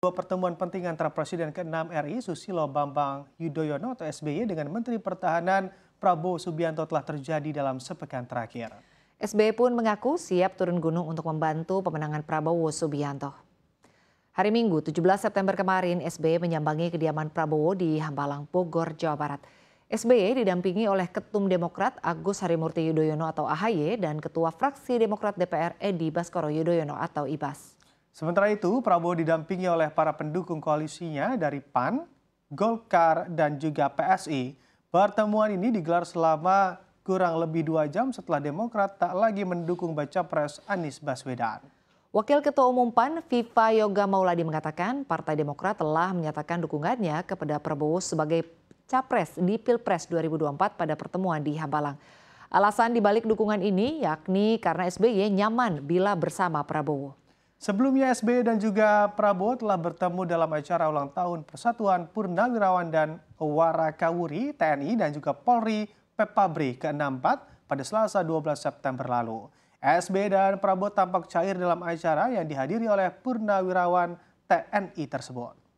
Dua pertemuan penting antara Presiden ke-6 RI Susilo Bambang Yudhoyono atau SBY dengan Menteri Pertahanan Prabowo Subianto telah terjadi dalam sepekan terakhir. SBY pun mengaku siap turun gunung untuk membantu pemenangan Prabowo Subianto. Hari Minggu 17 September kemarin SBY menyambangi kediaman Prabowo di Hambalang, Bogor, Jawa Barat. SBY didampingi oleh Ketum Demokrat Agus Harimurti Yudhoyono atau AHY dan Ketua Fraksi Demokrat DPR Edi Baskoro Yudhoyono atau IBAS. Sementara itu, Prabowo didampingi oleh para pendukung koalisinya dari PAN, Golkar, dan juga PSI. Pertemuan ini digelar selama kurang lebih dua jam setelah Demokrat tak lagi mendukung baca pres Anies Baswedan. Wakil Ketua Umum PAN, Viva Yoga Mauladi mengatakan Partai Demokrat telah menyatakan dukungannya kepada Prabowo sebagai capres di Pilpres 2024 pada pertemuan di Hambalang. Alasan dibalik dukungan ini yakni karena SBY nyaman bila bersama Prabowo. Sebelumnya SBY dan juga Prabowo telah bertemu dalam acara ulang tahun Persatuan Purnawirawan dan Warakawuri TNI dan juga Polri Pepabri ke-64 pada Selasa 12 September lalu. SBY dan Prabowo tampak cair dalam acara yang dihadiri oleh Purnawirawan TNI tersebut.